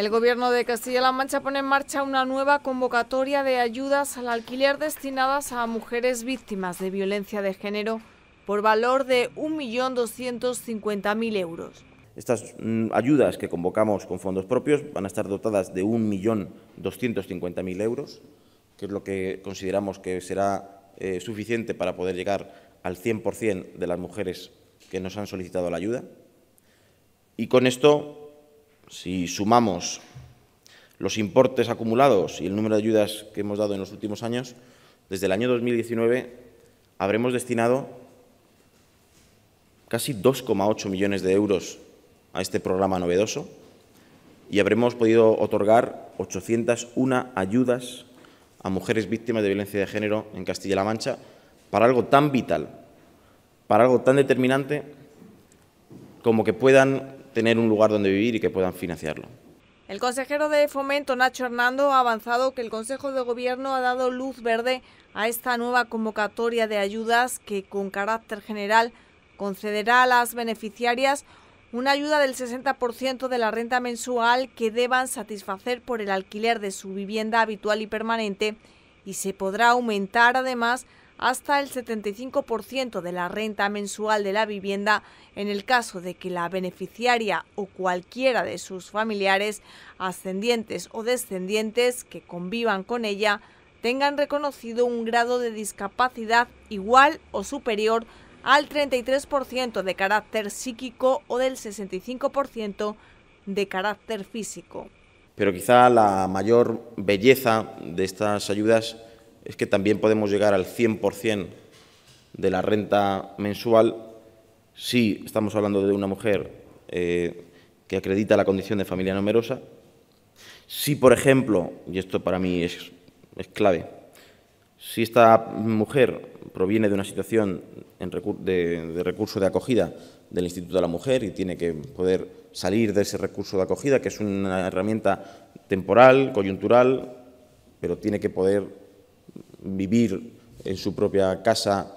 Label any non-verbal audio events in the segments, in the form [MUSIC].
El gobierno de Castilla-La Mancha pone en marcha una nueva convocatoria de ayudas al alquiler destinadas a mujeres víctimas de violencia de género por valor de 1.250.000 euros. Estas mm, ayudas que convocamos con fondos propios van a estar dotadas de 1.250.000 euros, que es lo que consideramos que será eh, suficiente para poder llegar al 100% de las mujeres que nos han solicitado la ayuda. Y con esto si sumamos los importes acumulados y el número de ayudas que hemos dado en los últimos años, desde el año 2019 habremos destinado casi 2,8 millones de euros a este programa novedoso y habremos podido otorgar 801 ayudas a mujeres víctimas de violencia de género en Castilla-La Mancha para algo tan vital, para algo tan determinante como que puedan tener un lugar donde vivir y que puedan financiarlo. El consejero de Fomento, Nacho Hernando, ha avanzado que el Consejo de Gobierno ha dado luz verde a esta nueva convocatoria de ayudas que, con carácter general, concederá a las beneficiarias una ayuda del 60% de la renta mensual que deban satisfacer por el alquiler de su vivienda habitual y permanente y se podrá aumentar además hasta el 75% de la renta mensual de la vivienda en el caso de que la beneficiaria o cualquiera de sus familiares, ascendientes o descendientes que convivan con ella, tengan reconocido un grado de discapacidad igual o superior al 33% de carácter psíquico o del 65% de carácter físico. Pero quizá la mayor belleza de estas ayudas es que también podemos llegar al 100% de la renta mensual si estamos hablando de una mujer eh, que acredita la condición de familia numerosa. Si, por ejemplo, y esto para mí es, clave, si esta mujer proviene de una situación de, recurso de acogida del Instituto de la Mujer y tiene que poder salir de ese recurso de acogida, que es una herramienta temporal, coyuntural, pero tiene que poder vivir en su propia casa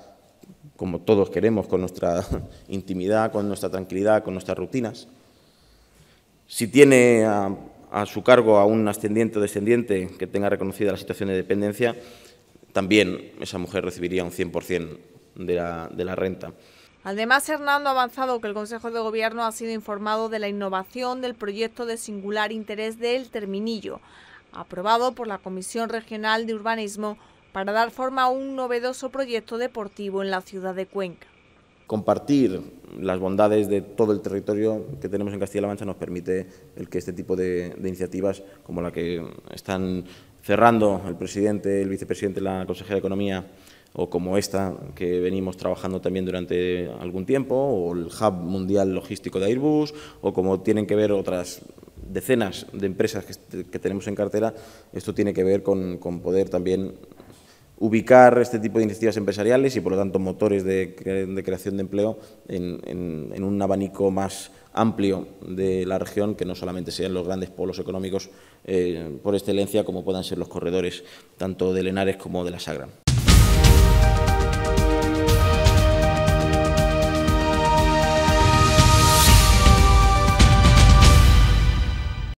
como todos queremos, con nuestra [LAUGHS] intimidad, con nuestra tranquilidad, con nuestras rutinas. Si tiene a, su cargo a un ascendiente o descendiente que tenga reconocida la situación de dependencia, también esa mujer recibiría un 100% de la, de la renta. Además, Hernando ha avanzado que el Consejo de Gobierno ha sido informado de la innovación del proyecto de singular interés del Terminillo, aprobado por la Comisión Regional de Urbanismo para dar forma a un novedoso proyecto deportivo en la ciudad de Cuenca. Compartir las bondades de todo el territorio que tenemos en Castilla-La Mancha nos permite el que este tipo de, iniciativas, como la que están cerrando el presidente, el vicepresidente, la consejera de Economía, o como esta que venimos trabajando también durante algún tiempo, o el Hub Mundial Logístico de Airbus, o como tienen que ver otras decenas de empresas que, tenemos en cartera, esto tiene que ver con poder también ubicar este tipo de iniciativas empresariales y, por lo tanto, motores de, creación de empleo en, un abanico más amplio de la región, que no solamente sean los grandes polos económicos eh, por excelencia, como puedan ser los corredores tanto de Lenares como de la Sagra.